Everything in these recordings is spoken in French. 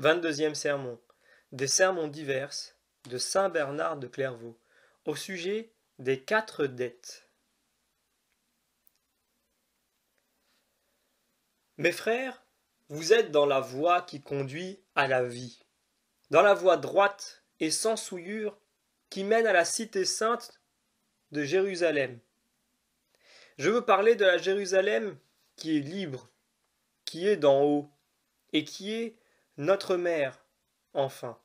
22e sermon des sermons divers de saint Bernard de Clairvaux au sujet des quatre dettes. Mes frères, vous êtes dans la voie qui conduit à la vie, dans la voie droite et sans souillure qui mène à la cité sainte de Jérusalem. Je veux parler de la Jérusalem qui est libre, qui est d'en haut, et qui est notre mère, enfin.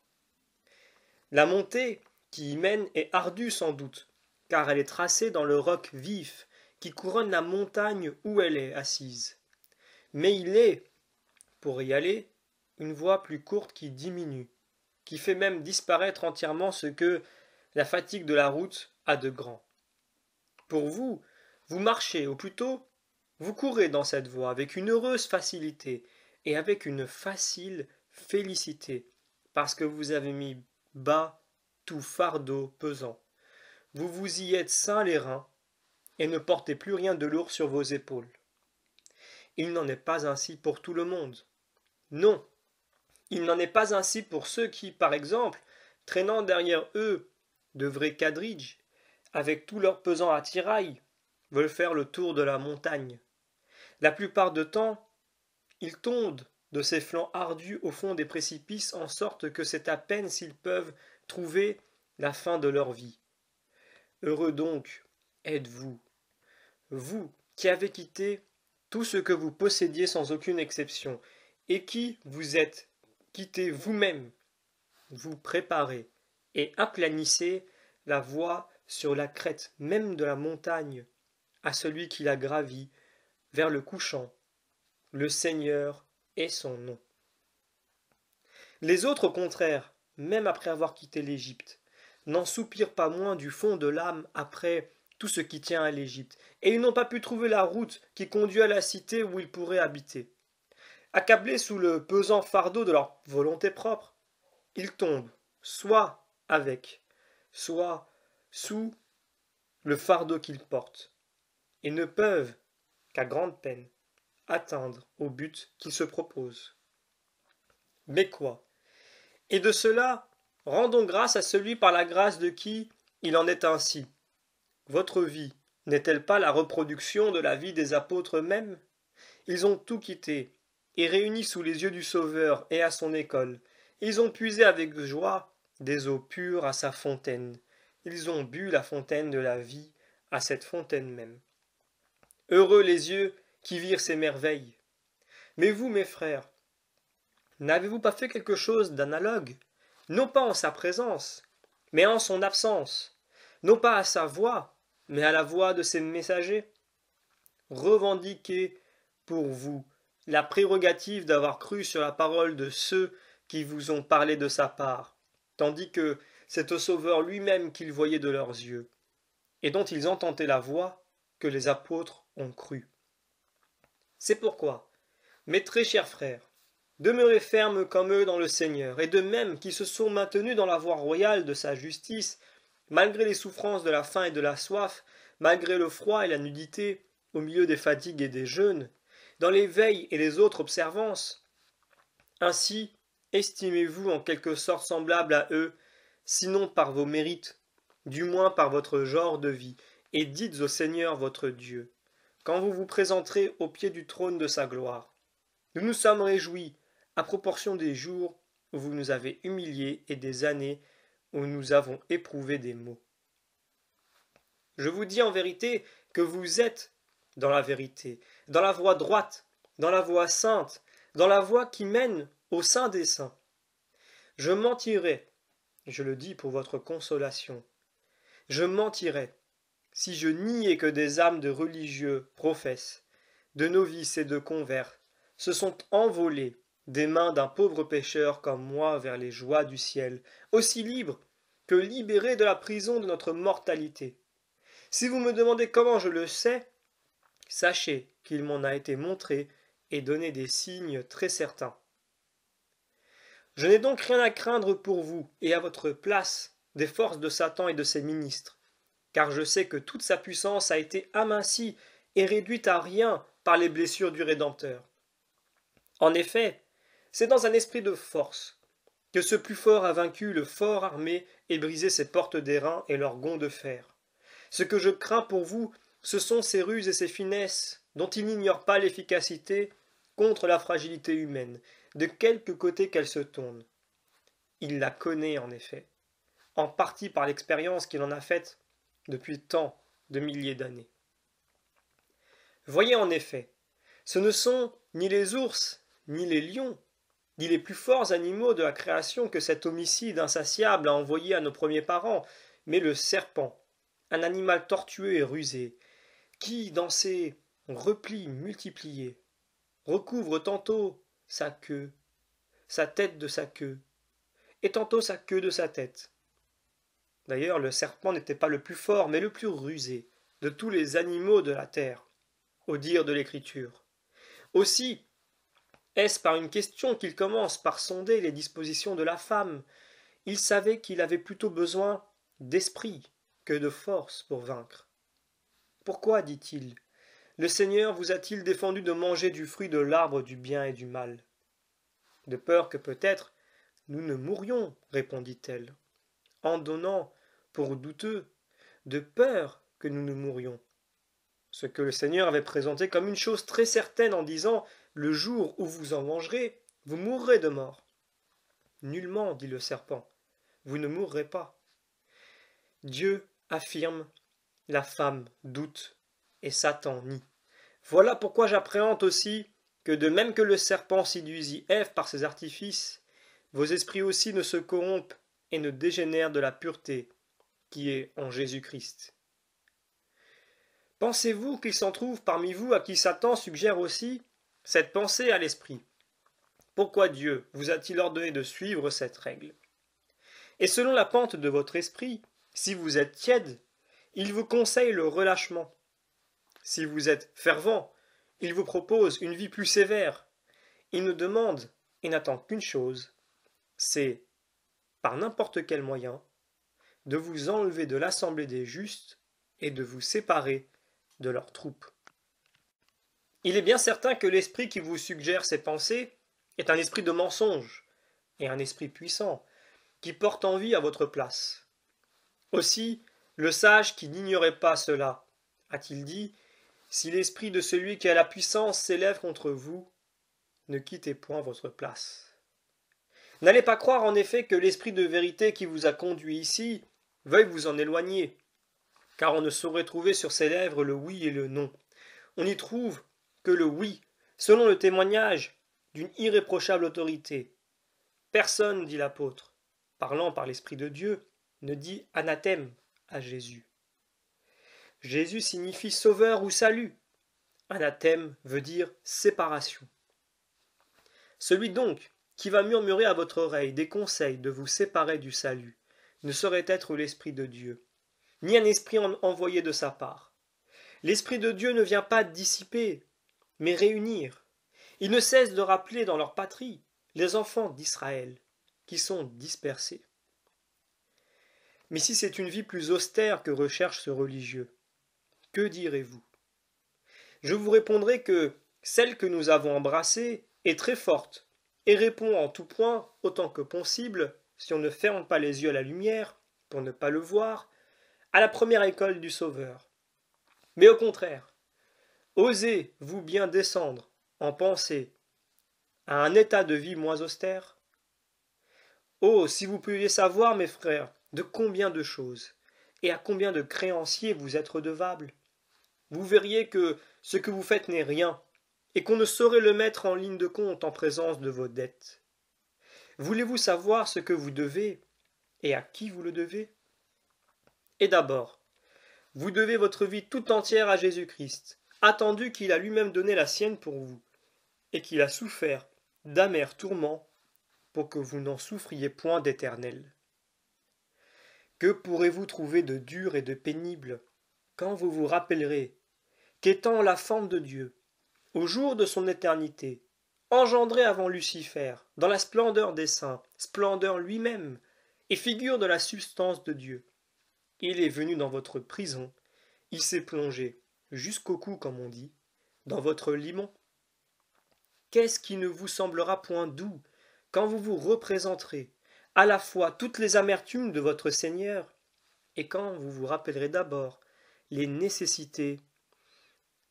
La montée qui y mène est ardue sans doute, car elle est tracée dans le roc vif qui couronne la montagne où elle est assise. Mais il est, pour y aller, une voie plus courte qui diminue, qui fait même disparaître entièrement ce que la fatigue de la route a de grand. Pour vous, vous marchez, ou plutôt, vous courez dans cette voie avec une heureuse facilité et avec une facile félicité, parce que vous avez mis bas tout fardeau pesant. Vous vous y êtes sain les reins, et ne portez plus rien de lourd sur vos épaules. Il n'en est pas ainsi pour tout le monde. Non, il n'en est pas ainsi pour ceux qui, par exemple, traînant derrière eux de vrais quadriges, avec tout leur pesant attirail, veulent faire le tour de la montagne. La plupart de temps, ils tondent, de ses flancs ardus au fond des précipices, en sorte que c'est à peine s'ils peuvent trouver la fin de leur vie. Heureux donc êtes-vous, vous qui avez quitté tout ce que vous possédiez sans aucune exception, et qui vous êtes quitté vous-même, vous préparez et aplanissez la voie sur la crête même de la montagne à celui qui la gravit vers le couchant. Le Seigneur et son nom. Les autres, au contraire, même après avoir quitté l'Égypte, n'en soupirent pas moins du fond de l'âme après tout ce qui tient à l'Égypte, et ils n'ont pas pu trouver la route qui conduit à la cité où ils pourraient habiter. Accablés sous le pesant fardeau de leur volonté propre, ils tombent, soit avec, soit sous le fardeau qu'ils portent, et ne peuvent, qu'à grande peine, atteindre au but qu'il se propose. Mais quoi Et de cela, rendons grâce à celui par la grâce de qui il en est ainsi. Votre vie n'est-elle pas la reproduction de la vie des apôtres mêmes Ils ont tout quitté, et réunis sous les yeux du Sauveur et à son école, ils ont puisé avec joie des eaux pures à sa fontaine. Ils ont bu la fontaine de la vie à cette fontaine même. Heureux les yeux qui virent ces merveilles. Mais vous, mes frères, n'avez-vous pas fait quelque chose d'analogue, non pas en sa présence, mais en son absence, non pas à sa voix, mais à la voix de ses messagers Revendiquez pour vous la prérogative d'avoir cru sur la parole de ceux qui vous ont parlé de sa part, tandis que c'est au Sauveur lui-même qu'ils voyaient de leurs yeux, et dont ils entendaient la voix que les apôtres ont cru. C'est pourquoi, mes très chers frères, demeurez fermes comme eux dans le Seigneur, et de même qui se sont maintenus dans la voie royale de sa justice, malgré les souffrances de la faim et de la soif, malgré le froid et la nudité, au milieu des fatigues et des jeûnes, dans les veilles et les autres observances. Ainsi, estimez-vous en quelque sorte semblable à eux, sinon par vos mérites, du moins par votre genre de vie, et dites au Seigneur votre Dieu quand vous vous présenterez au pied du trône de sa gloire. Nous nous sommes réjouis à proportion des jours où vous nous avez humiliés et des années où nous avons éprouvé des maux. Je vous dis en vérité que vous êtes dans la vérité, dans la voie droite, dans la voie sainte, dans la voie qui mène au sein des saints. Je mentirai, je le dis pour votre consolation, je mentirai si je niais que des âmes de religieux professes, de novices et de converts, se sont envolées des mains d'un pauvre pécheur comme moi vers les joies du ciel, aussi libres que libérés de la prison de notre mortalité. Si vous me demandez comment je le sais, sachez qu'il m'en a été montré et donné des signes très certains. Je n'ai donc rien à craindre pour vous et à votre place des forces de Satan et de ses ministres car je sais que toute sa puissance a été amincie et réduite à rien par les blessures du Rédempteur. En effet, c'est dans un esprit de force que ce plus fort a vaincu le fort armé et brisé ses portes d'airain et leurs gonds de fer. Ce que je crains pour vous, ce sont ses ruses et ses finesses, dont il n'ignore pas l'efficacité contre la fragilité humaine, de quelque côté qu'elle se tourne. Il la connaît en effet, en partie par l'expérience qu'il en a faite, depuis tant de milliers d'années. Voyez en effet, ce ne sont ni les ours, ni les lions, ni les plus forts animaux de la création que cet homicide insatiable a envoyé à nos premiers parents, mais le serpent, un animal tortueux et rusé, qui, dans ses replis multipliés, recouvre tantôt sa queue, sa tête de sa queue, et tantôt sa queue de sa tête, D'ailleurs, le serpent n'était pas le plus fort, mais le plus rusé de tous les animaux de la terre, au dire de l'Écriture. Aussi, est-ce par une question qu'il commence par sonder les dispositions de la femme Il savait qu'il avait plutôt besoin d'esprit que de force pour vaincre. Pourquoi, dit-il, le Seigneur vous a-t-il défendu de manger du fruit de l'arbre du bien et du mal De peur que peut-être nous ne mourions, répondit-elle, en donnant pour douteux, de peur que nous ne mourions. Ce que le Seigneur avait présenté comme une chose très certaine en disant Le jour où vous en mangerez, vous mourrez de mort. Nullement, dit le serpent, vous ne mourrez pas. Dieu affirme, la femme doute, et Satan nie. Voilà pourquoi j'appréhende aussi que de même que le serpent séduisit Ève par ses artifices, vos esprits aussi ne se corrompent et ne dégénèrent de la pureté qui est en Jésus-Christ. Pensez-vous qu'il s'en trouve parmi vous à qui Satan suggère aussi cette pensée à l'esprit Pourquoi Dieu vous a-t-il ordonné de suivre cette règle Et selon la pente de votre esprit, si vous êtes tiède, il vous conseille le relâchement. Si vous êtes fervent, il vous propose une vie plus sévère. Il ne demande et n'attend qu'une chose, c'est, par n'importe quel moyen, de vous enlever de l'assemblée des justes et de vous séparer de leurs troupes. Il est bien certain que l'esprit qui vous suggère ces pensées est un esprit de mensonge et un esprit puissant qui porte envie à votre place. Aussi, le sage qui n'ignorait pas cela a-t-il dit Si l'esprit de celui qui a la puissance s'élève contre vous, ne quittez point votre place. N'allez pas croire en effet que l'esprit de vérité qui vous a conduit ici Veuillez vous en éloigner, car on ne saurait trouver sur ses lèvres le oui et le non. On y trouve que le oui, selon le témoignage d'une irréprochable autorité. Personne, dit l'apôtre, parlant par l'Esprit de Dieu, ne dit anathème à Jésus. Jésus signifie sauveur ou salut. Anathème veut dire séparation. Celui donc qui va murmurer à votre oreille des conseils de vous séparer du salut, ne saurait être l'Esprit de Dieu, ni un esprit envoyé de sa part. L'Esprit de Dieu ne vient pas dissiper, mais réunir. Il ne cesse de rappeler dans leur patrie les enfants d'Israël, qui sont dispersés. Mais si c'est une vie plus austère que recherche ce religieux, que direz-vous Je vous répondrai que celle que nous avons embrassée est très forte et répond en tout point, autant que possible, si on ne ferme pas les yeux à la lumière, pour ne pas le voir, à la première école du Sauveur. Mais au contraire, osez vous bien descendre en pensée à un état de vie moins austère Oh, si vous pouviez savoir, mes frères, de combien de choses et à combien de créanciers vous êtes redevables Vous verriez que ce que vous faites n'est rien, et qu'on ne saurait le mettre en ligne de compte en présence de vos dettes. Voulez-vous savoir ce que vous devez et à qui vous le devez Et d'abord, vous devez votre vie tout entière à Jésus-Christ, attendu qu'il a lui-même donné la sienne pour vous, et qu'il a souffert d'amers tourments pour que vous n'en souffriez point d'éternel. Que pourrez-vous trouver de dur et de pénible quand vous vous rappellerez qu'étant la forme de Dieu, au jour de son éternité, engendré avant Lucifer, dans la splendeur des saints, splendeur lui-même, et figure de la substance de Dieu. Il est venu dans votre prison, il s'est plongé, jusqu'au cou comme on dit, dans votre limon. Qu'est-ce qui ne vous semblera point doux quand vous vous représenterez à la fois toutes les amertumes de votre Seigneur et quand vous vous rappellerez d'abord les nécessités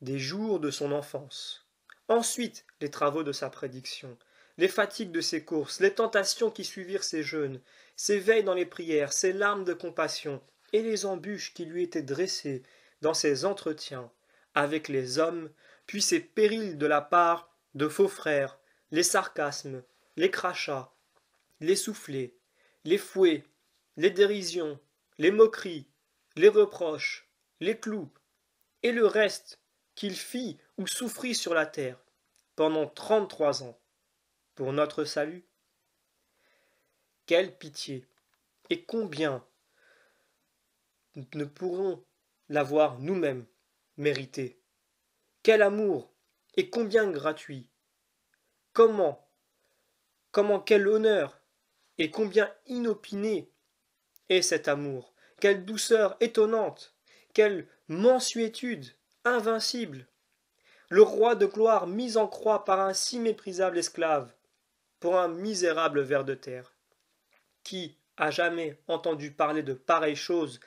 des jours de son enfance Ensuite, les travaux de sa prédiction, les fatigues de ses courses, les tentations qui suivirent ses jeûnes, ses veilles dans les prières, ses larmes de compassion, et les embûches qui lui étaient dressées dans ses entretiens avec les hommes, puis ses périls de la part de faux frères, les sarcasmes, les crachats, les soufflets, les fouets, les dérisions, les moqueries, les reproches, les clous, et le reste qu'il fit ou souffrit sur la terre pendant trente-trois ans pour notre salut Quelle pitié Et combien ne pourrons l'avoir nous-mêmes mérité Quel amour Et combien gratuit Comment Comment quel honneur Et combien inopiné est cet amour Quelle douceur étonnante Quelle mansuétude invincible le roi de gloire mis en croix par un si méprisable esclave, pour un misérable ver de terre. Qui a jamais entendu parler de pareilles choses,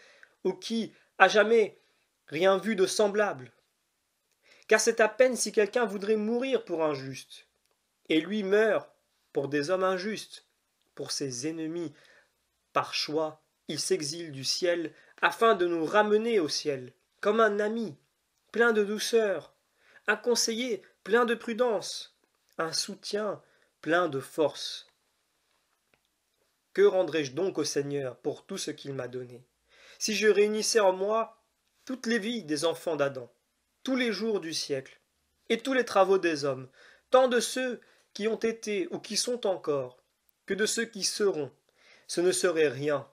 ou qui a jamais rien vu de semblable Car c'est à peine si quelqu'un voudrait mourir pour un juste, et lui meurt pour des hommes injustes, pour ses ennemis, par choix, il s'exile du ciel afin de nous ramener au ciel, comme un ami, plein de douceur, un conseiller plein de prudence, un soutien plein de force. Que rendrais-je donc au Seigneur pour tout ce qu'il m'a donné Si je réunissais en moi toutes les vies des enfants d'Adam, tous les jours du siècle, et tous les travaux des hommes, tant de ceux qui ont été ou qui sont encore, que de ceux qui seront, ce ne serait rien,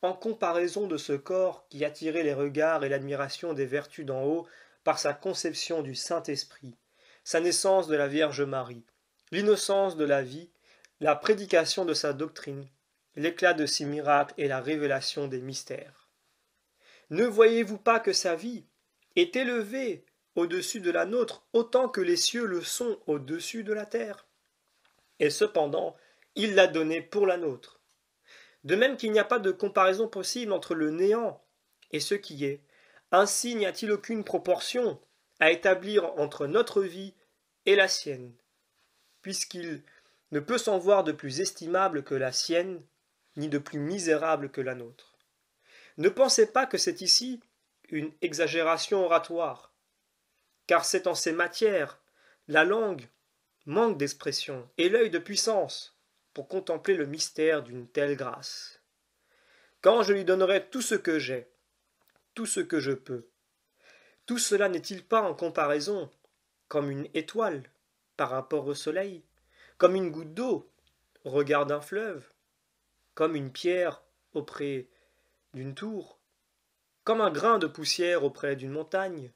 en comparaison de ce corps qui attirait les regards et l'admiration des vertus d'en haut par sa conception du Saint-Esprit, sa naissance de la Vierge Marie, l'innocence de la vie, la prédication de sa doctrine, l'éclat de ses miracles et la révélation des mystères. Ne voyez-vous pas que sa vie est élevée au-dessus de la nôtre autant que les cieux le sont au-dessus de la terre Et cependant, il l'a donnée pour la nôtre. De même qu'il n'y a pas de comparaison possible entre le néant et ce qui est, ainsi n'y a-t-il aucune proportion à établir entre notre vie et la sienne, puisqu'il ne peut s'en voir de plus estimable que la sienne, ni de plus misérable que la nôtre. Ne pensez pas que c'est ici une exagération oratoire, car c'est en ces matières la langue manque d'expression et l'œil de puissance pour contempler le mystère d'une telle grâce. Quand je lui donnerai tout ce que j'ai, tout ce que je peux. Tout cela n'est-il pas en comparaison comme une étoile par rapport au soleil, comme une goutte d'eau au un fleuve, comme une pierre auprès d'une tour, comme un grain de poussière auprès d'une montagne,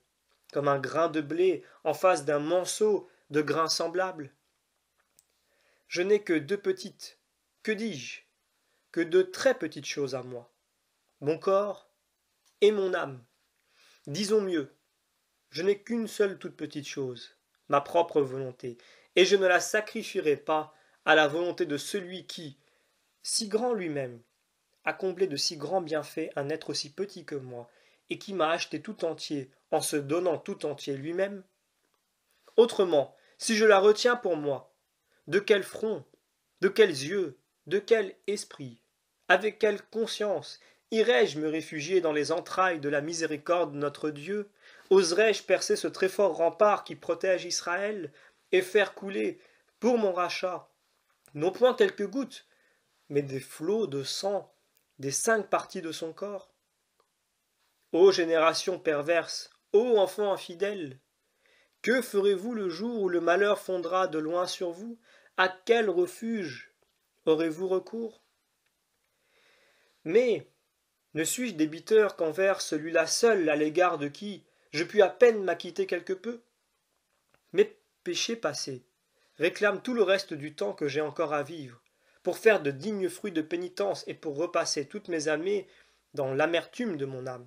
comme un grain de blé en face d'un monceau de grains semblables. Je n'ai que deux petites, que dis-je, que deux très petites choses à moi, mon corps et mon âme. Disons mieux, je n'ai qu'une seule toute petite chose, ma propre volonté, et je ne la sacrifierai pas à la volonté de celui qui, si grand lui-même, a comblé de si grands bienfaits un être aussi petit que moi, et qui m'a acheté tout entier en se donnant tout entier lui-même Autrement, si je la retiens pour moi, de quel front, de quels yeux, de quel esprit, avec quelle conscience irais je me réfugier dans les entrailles de la miséricorde de notre Dieu oserais je percer ce très fort rempart qui protège Israël et faire couler, pour mon rachat, non point quelques gouttes, mais des flots de sang des cinq parties de son corps Ô génération perverse, ô enfants infidèles, que ferez-vous le jour où le malheur fondra de loin sur vous À quel refuge aurez-vous recours Mais ne suis-je débiteur qu'envers celui-là seul à l'égard de qui je puis à peine m'acquitter quelque peu Mes péchés passés réclament tout le reste du temps que j'ai encore à vivre, pour faire de dignes fruits de pénitence et pour repasser toutes mes années dans l'amertume de mon âme.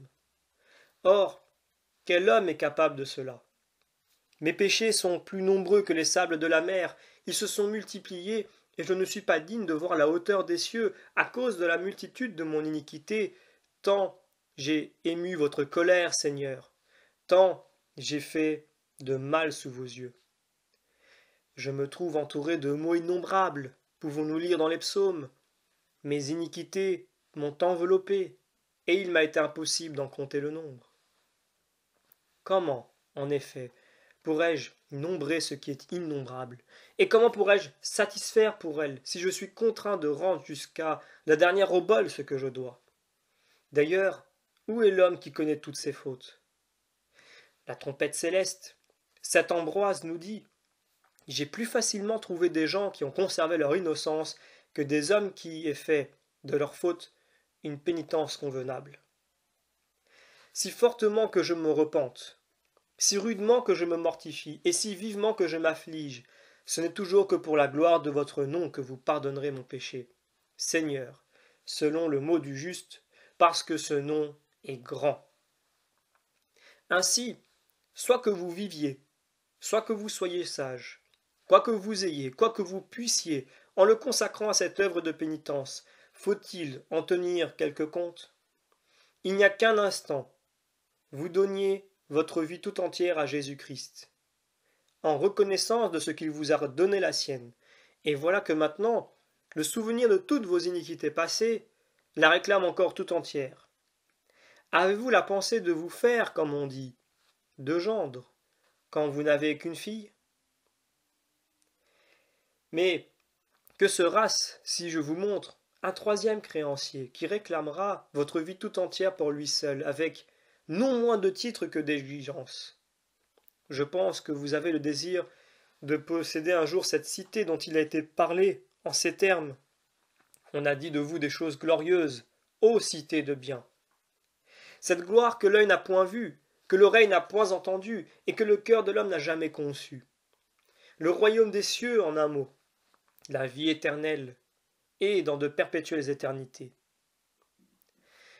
Or, quel homme est capable de cela Mes péchés sont plus nombreux que les sables de la mer, ils se sont multipliés, et je ne suis pas digne de voir la hauteur des cieux à cause de la multitude de mon iniquité Tant j'ai ému votre colère, Seigneur, tant j'ai fait de mal sous vos yeux. Je me trouve entouré de mots innombrables, pouvons-nous lire dans les psaumes. Mes iniquités m'ont enveloppé, et il m'a été impossible d'en compter le nombre. Comment, en effet, pourrais-je nombrer ce qui est innombrable Et comment pourrais-je satisfaire pour elle si je suis contraint de rendre jusqu'à la dernière obole ce que je dois D'ailleurs, où est l'homme qui connaît toutes ses fautes La trompette céleste, cette Ambroise nous dit J'ai plus facilement trouvé des gens qui ont conservé leur innocence que des hommes qui aient fait de leur faute une pénitence convenable. Si fortement que je me repente, si rudement que je me mortifie, et si vivement que je m'afflige, ce n'est toujours que pour la gloire de votre nom que vous pardonnerez mon péché. Seigneur, selon le mot du juste, parce que ce nom est grand. Ainsi, soit que vous viviez, soit que vous soyez sage, quoi que vous ayez, quoi que vous puissiez, en le consacrant à cette œuvre de pénitence, faut-il en tenir quelque compte Il n'y a qu'un instant. Vous donniez votre vie tout entière à Jésus-Christ, en reconnaissance de ce qu'il vous a donné la sienne. Et voilà que maintenant, le souvenir de toutes vos iniquités passées, la réclame encore tout entière. Avez-vous la pensée de vous faire, comme on dit, de gendre, quand vous n'avez qu'une fille Mais que sera-ce si je vous montre un troisième créancier qui réclamera votre vie tout entière pour lui seul, avec non moins de titres que d'exigences Je pense que vous avez le désir de posséder un jour cette cité dont il a été parlé en ces termes. On a dit de vous des choses glorieuses, ô cité de bien. Cette gloire que l'œil n'a point vue, que l'oreille n'a point entendue, et que le cœur de l'homme n'a jamais conçue. Le royaume des cieux, en un mot, la vie éternelle, et dans de perpétuelles éternités.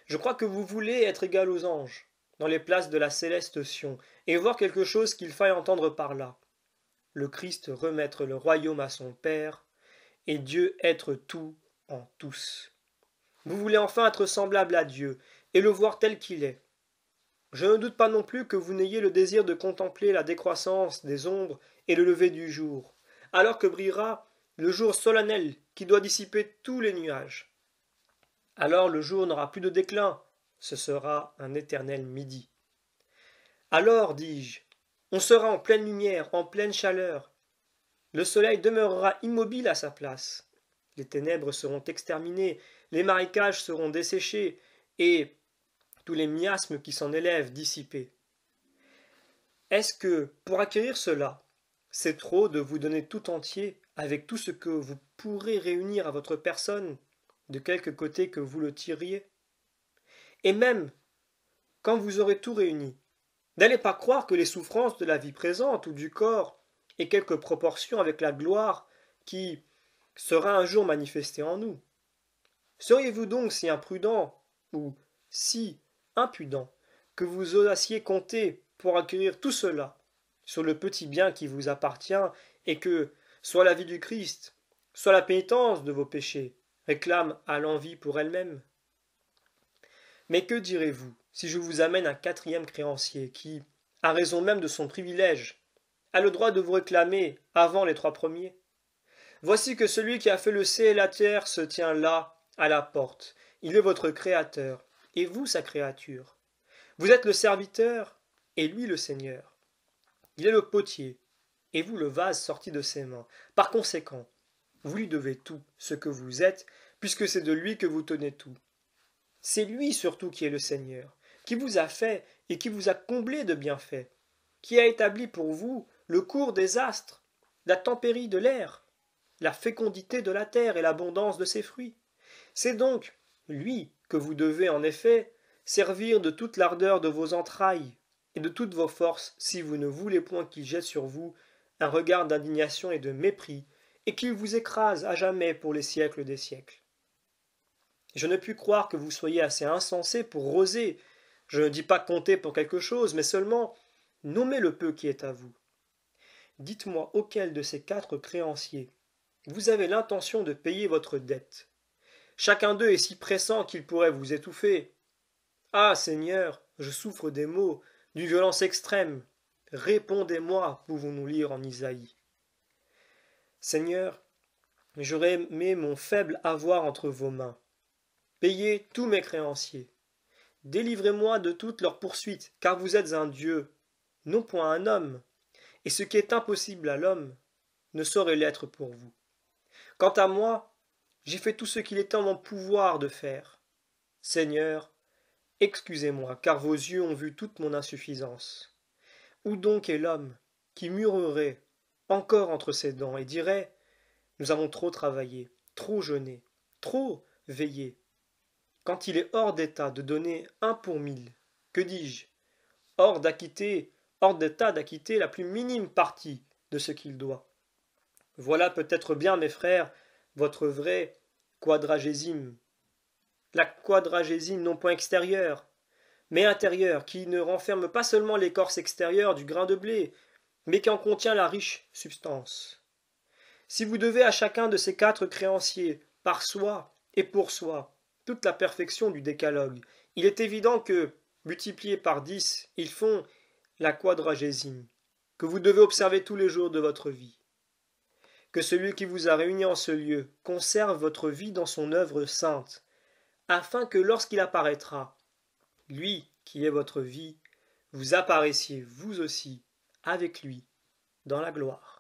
Je crois que vous voulez être égal aux anges, dans les places de la céleste Sion, et voir quelque chose qu'il faille entendre par là. Le Christ remettre le royaume à son Père, et Dieu être tout en tous. Vous voulez enfin être semblable à Dieu, et le voir tel qu'il est. Je ne doute pas non plus que vous n'ayez le désir de contempler la décroissance des ombres et le lever du jour, alors que brillera le jour solennel qui doit dissiper tous les nuages. Alors le jour n'aura plus de déclin, ce sera un éternel midi. Alors, dis-je, on sera en pleine lumière, en pleine chaleur. Le soleil demeurera immobile à sa place les ténèbres seront exterminées, les marécages seront desséchés, et tous les miasmes qui s'en élèvent dissipés. Est-ce que, pour acquérir cela, c'est trop de vous donner tout entier avec tout ce que vous pourrez réunir à votre personne, de quelque côté que vous le tiriez Et même, quand vous aurez tout réuni, n'allez pas croire que les souffrances de la vie présente ou du corps aient quelque proportion avec la gloire qui, sera un jour manifesté en nous. Seriez-vous donc si imprudent, ou si impudent, que vous osassiez compter pour acquérir tout cela sur le petit bien qui vous appartient et que, soit la vie du Christ, soit la pénitence de vos péchés, réclame à l'envie pour elle-même Mais que direz-vous si je vous amène un quatrième créancier qui, à raison même de son privilège, a le droit de vous réclamer avant les trois premiers Voici que celui qui a fait le ciel et la terre se tient là, à la porte. Il est votre Créateur, et vous sa créature. Vous êtes le serviteur, et lui le Seigneur. Il est le potier, et vous le vase sorti de ses mains. Par conséquent, vous lui devez tout ce que vous êtes, puisque c'est de lui que vous tenez tout. C'est lui surtout qui est le Seigneur, qui vous a fait et qui vous a comblé de bienfaits, qui a établi pour vous le cours des astres, la tempérie de l'air, la fécondité de la terre et l'abondance de ses fruits. C'est donc lui que vous devez en effet servir de toute l'ardeur de vos entrailles et de toutes vos forces si vous ne voulez point qu'il jette sur vous un regard d'indignation et de mépris, et qu'il vous écrase à jamais pour les siècles des siècles. Je ne puis croire que vous soyez assez insensé pour oser, je ne dis pas compter pour quelque chose, mais seulement nommez le peu qui est à vous. Dites-moi auquel de ces quatre créanciers vous avez l'intention de payer votre dette. Chacun d'eux est si pressant qu'il pourrait vous étouffer. Ah, Seigneur, je souffre des maux, d'une violence extrême. Répondez-moi, pouvons-nous lire en Isaïe. Seigneur, j'aurais aimé mon faible avoir entre vos mains. Payez tous mes créanciers. Délivrez-moi de toutes leurs poursuites, car vous êtes un Dieu, non point un homme, et ce qui est impossible à l'homme ne saurait l'être pour vous. Quant à moi, j'ai fait tout ce qu'il est en mon pouvoir de faire. Seigneur, excusez-moi, car vos yeux ont vu toute mon insuffisance. Où donc est l'homme qui murmurerait encore entre ses dents et dirait Nous avons trop travaillé, trop jeûné, trop veillé, quand il est hors d'état de donner un pour mille, que dis-je Hors d'acquitter, hors d'état d'acquitter la plus minime partie de ce qu'il doit. Voilà peut-être bien, mes frères, votre vrai quadragésime. La quadragésime non point extérieure, mais intérieure, qui ne renferme pas seulement l'écorce extérieure du grain de blé, mais qui en contient la riche substance. Si vous devez à chacun de ces quatre créanciers, par soi et pour soi, toute la perfection du décalogue, il est évident que, multipliés par dix, ils font la quadragésime, que vous devez observer tous les jours de votre vie. Que celui qui vous a réuni en ce lieu conserve votre vie dans son œuvre sainte, afin que lorsqu'il apparaîtra, lui qui est votre vie, vous apparaissiez vous aussi avec lui dans la gloire.